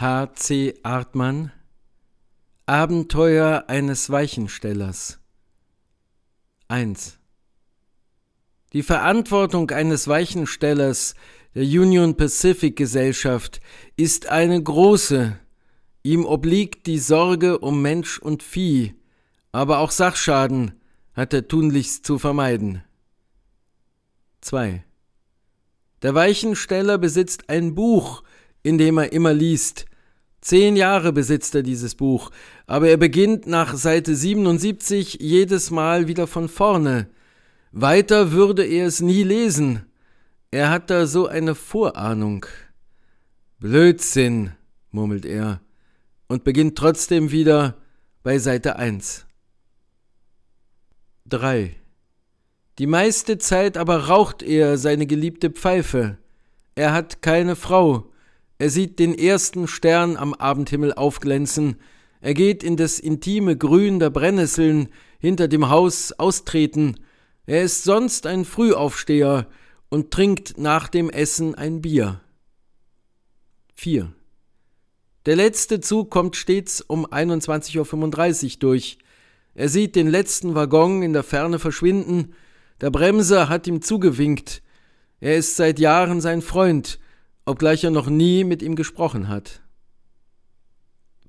H.C. Artmann Abenteuer eines Weichenstellers 1 Die Verantwortung eines Weichenstellers der Union Pacific Gesellschaft ist eine große. Ihm obliegt die Sorge um Mensch und Vieh, aber auch Sachschaden hat er tunlichst zu vermeiden. 2 Der Weichensteller besitzt ein Buch, indem er immer liest. Zehn Jahre besitzt er dieses Buch, aber er beginnt nach Seite 77 jedes Mal wieder von vorne. Weiter würde er es nie lesen. Er hat da so eine Vorahnung. Blödsinn, murmelt er und beginnt trotzdem wieder bei Seite 1. 3. Die meiste Zeit aber raucht er seine geliebte Pfeife. Er hat keine Frau, er sieht den ersten Stern am Abendhimmel aufglänzen. Er geht in das intime Grün der Brennnesseln hinter dem Haus austreten. Er ist sonst ein Frühaufsteher und trinkt nach dem Essen ein Bier. 4. Der letzte Zug kommt stets um 21.35 Uhr durch. Er sieht den letzten Waggon in der Ferne verschwinden. Der Bremser hat ihm zugewinkt. Er ist seit Jahren sein Freund obgleich er noch nie mit ihm gesprochen hat.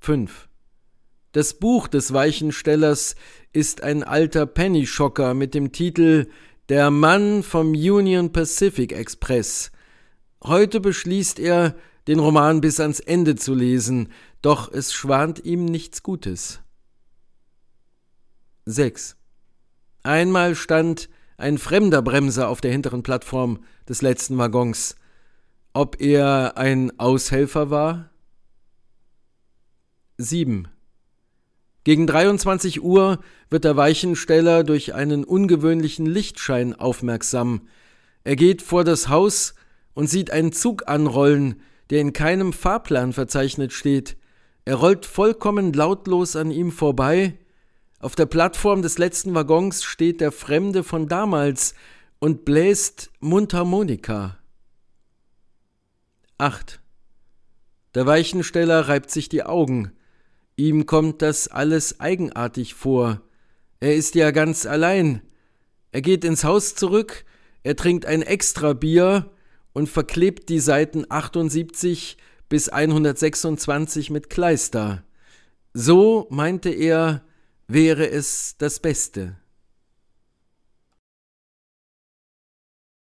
5. Das Buch des Weichenstellers ist ein alter Penny-Schocker mit dem Titel Der Mann vom Union Pacific Express. Heute beschließt er, den Roman bis ans Ende zu lesen, doch es schwant ihm nichts Gutes. 6. Einmal stand ein fremder Bremser auf der hinteren Plattform des letzten Waggons. Ob er ein Aushelfer war? 7. Gegen 23 Uhr wird der Weichensteller durch einen ungewöhnlichen Lichtschein aufmerksam. Er geht vor das Haus und sieht einen Zug anrollen, der in keinem Fahrplan verzeichnet steht. Er rollt vollkommen lautlos an ihm vorbei. Auf der Plattform des letzten Waggons steht der Fremde von damals und bläst Mundharmonika. 8. Der Weichensteller reibt sich die Augen. Ihm kommt das alles eigenartig vor. Er ist ja ganz allein. Er geht ins Haus zurück, er trinkt ein extra Bier und verklebt die Seiten 78 bis 126 mit Kleister. So, meinte er, wäre es das Beste.